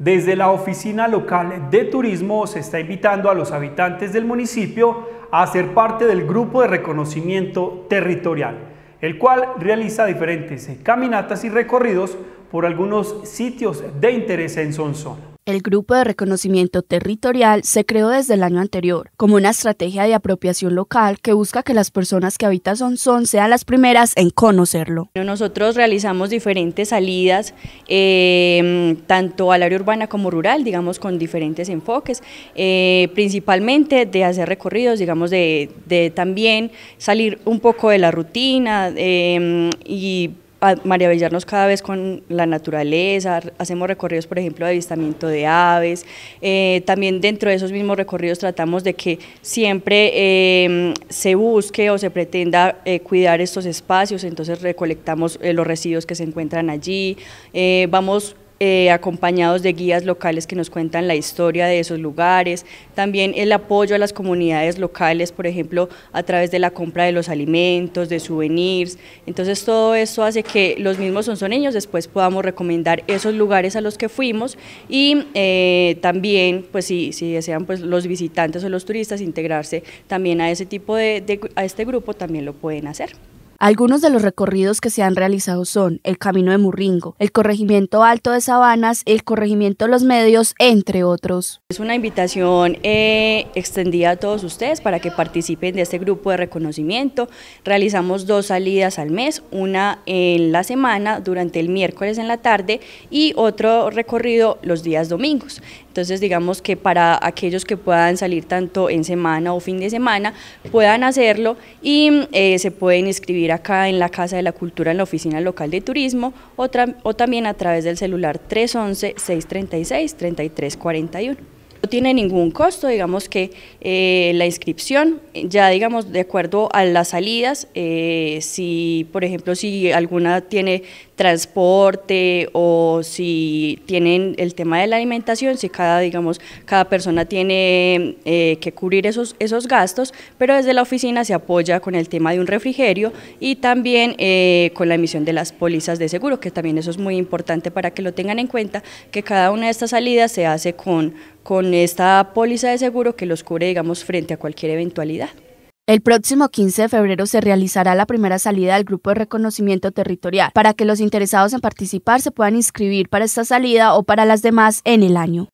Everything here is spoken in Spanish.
Desde la oficina local de turismo se está invitando a los habitantes del municipio a ser parte del grupo de reconocimiento territorial, el cual realiza diferentes caminatas y recorridos por algunos sitios de interés en Sonsón. El Grupo de Reconocimiento Territorial se creó desde el año anterior como una estrategia de apropiación local que busca que las personas que habitan Sonson sean las primeras en conocerlo. Nosotros realizamos diferentes salidas, em, tanto al área urbana como rural, digamos, con diferentes enfoques, eh, principalmente de hacer recorridos, digamos, de, también salir un poco de la rutina em, y maravillarnos cada vez con la naturaleza, hacemos recorridos, por ejemplo, de avistamiento de aves, eh, también dentro de esos mismos recorridos tratamos de que siempre em, se busque o se pretenda eh, cuidar estos espacios, entonces recolectamos eh, los residuos que se encuentran allí, vamos eh, acompañados de guías locales que nos cuentan la historia de esos lugares, también el apoyo a las comunidades locales, por ejemplo, a través de la compra de los alimentos, de souvenirs. Entonces todo eso hace que los mismos sonsoneños después podamos recomendar esos lugares a los que fuimos y eh, también, pues si, si, desean pues, los visitantes o los turistas integrarse también a ese tipo de a este grupo, también lo pueden hacer. Algunos de los recorridos que se han realizado son el Camino de Murringo, el Corregimiento Alto de Sabanas, el Corregimiento de Los Medios, entre otros. Es una invitación eh, extendida a todos ustedes para que participen de este grupo de reconocimiento. Realizamos dos salidas al mes, una en la semana durante el miércoles en la tarde y otro recorrido los días domingos. Entonces digamos que para aquellos que puedan salir tanto en semana o fin de semana puedan hacerlo y eh, se pueden inscribir acá en la Casa de la Cultura en la Oficina Local de Turismo o, o también a través del celular 311-636-3341. No tiene ningún costo, digamos que eh, la inscripción, ya digamos de acuerdo a las salidas, eh, si por ejemplo si alguna tiene transporte o si tienen el tema de la alimentación, si cada digamos cada persona tiene eh, que cubrir esos, esos gastos, pero desde la oficina se apoya con el tema de un refrigerio y también con la emisión de las pólizas de seguro, que también eso es muy importante para que lo tengan en cuenta, que cada una de estas salidas se hace con con esta póliza de seguro que los cubre, digamos, frente a cualquier eventualidad. El próximo 15 de febrero se realizará la primera salida del grupo de reconocimiento territorial para que los interesados en participar se puedan inscribir para esta salida o para las demás en el año.